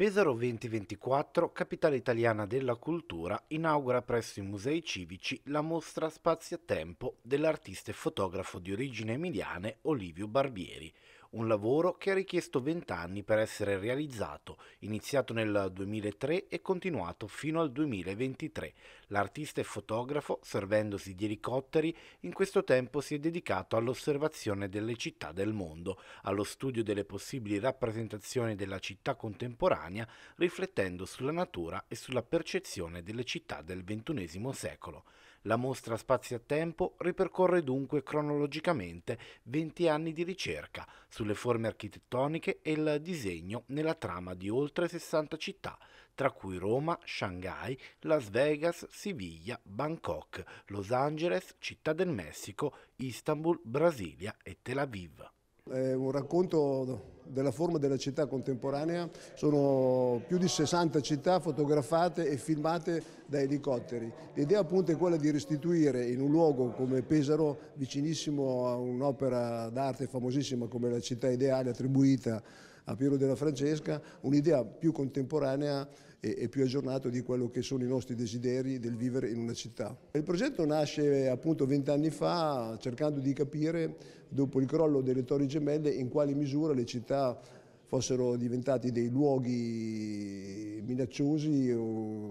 Pesaro 2024, capitale italiana della cultura, inaugura presso i musei civici la mostra Spazio e Tempo dell'artista e fotografo di origine emiliane Olivio Barbieri, un lavoro che ha richiesto 20 anni per essere realizzato, iniziato nel 2003 e continuato fino al 2023. L'artista e fotografo, servendosi di elicotteri, in questo tempo si è dedicato all'osservazione delle città del mondo, allo studio delle possibili rappresentazioni della città contemporanea, riflettendo sulla natura e sulla percezione delle città del XXI secolo. La mostra Spazio-Tempo ripercorre dunque cronologicamente 20 anni di ricerca sulle forme architettoniche e il disegno nella trama di oltre 60 città, tra cui Roma, Shanghai, Las Vegas, Siviglia, Bangkok, Los Angeles, Città del Messico, Istanbul, Brasilia e Tel Aviv. È un racconto della forma della città contemporanea, sono più di 60 città fotografate e filmate da elicotteri. L'idea appunto è quella di restituire in un luogo come Pesaro, vicinissimo a un'opera d'arte famosissima come la città ideale attribuita a Piero della Francesca un'idea più contemporanea e, e, più aggiornata di quello che sono i nostri desideri del vivere in una città. Il progetto nasce appunto vent'anni fa cercando di capire, dopo il crollo delle Torri Gemelle, in quale misura le città fossero diventati dei luoghi minacciosi o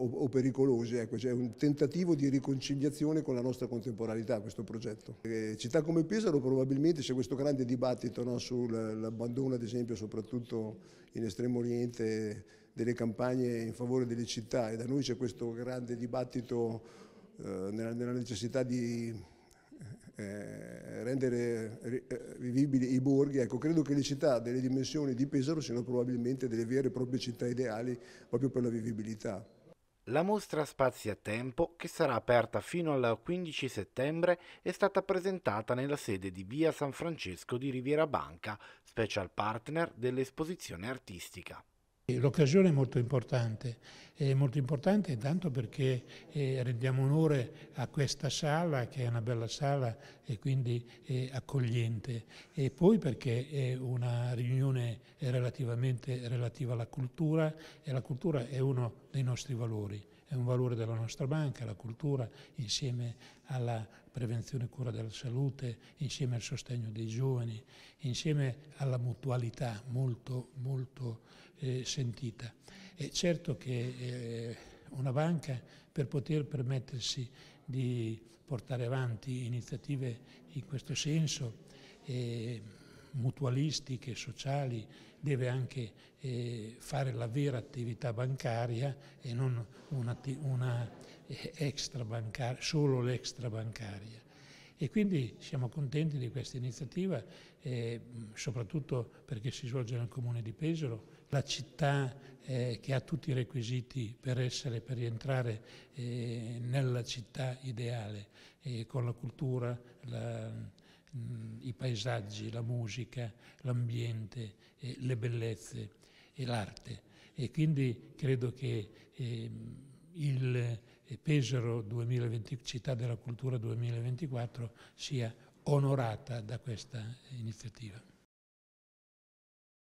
o, o pericolose, ecco, cioè un tentativo di riconciliazione con la nostra contemporaneità questo progetto. E città come Pesaro probabilmente c'è questo grande dibattito no, sull'abbandono ad esempio soprattutto in Estremo Oriente delle campagne in favore delle città e da noi c'è questo grande dibattito eh, nella, nella necessità di eh, eh rendere eh, eh, vivibili i borghi, ecco, credo che le città delle dimensioni di Pesaro siano probabilmente delle vere e proprie città ideali proprio per la vivibilità. La mostra Spazia-Tempo, che sarà aperta fino al 15 settembre, è stata presentata nella sede di Via San Francesco di Riviera Banca, special partner dell'esposizione artistica. L'occasione è molto importante, è molto importante intanto perché eh, rendiamo onore a questa sala che è una bella sala e quindi accogliente e poi perché è una riunione relativamente relativa alla cultura e la cultura è uno dei nostri valori, è un valore della nostra banca, la cultura insieme alla prevenzione e cura della salute, insieme al sostegno dei giovani insieme alla mutualità molto, molto eh, sentita. È certo che eh, una banca per poter permettersi di portare avanti iniziative in questo senso, eh, mutualistiche, sociali, deve anche eh, fare la vera attività bancaria e non una, una eh, extra bancaria, solo l'extra bancaria. E quindi siamo contenti di questa iniziativa, eh, soprattutto perché si svolge nel comune di Pesaro, la città eh, che ha tutti i requisiti per essere, per rientrare eh, nella città ideale, eh, con la cultura, la, mh, mm, i paesaggi, la musica, l'ambiente, eh, le bellezze e l'arte. E quindi credo che ehm, il e Pesaro 2020, Città della Cultura 2024 sia onorata da questa iniziativa.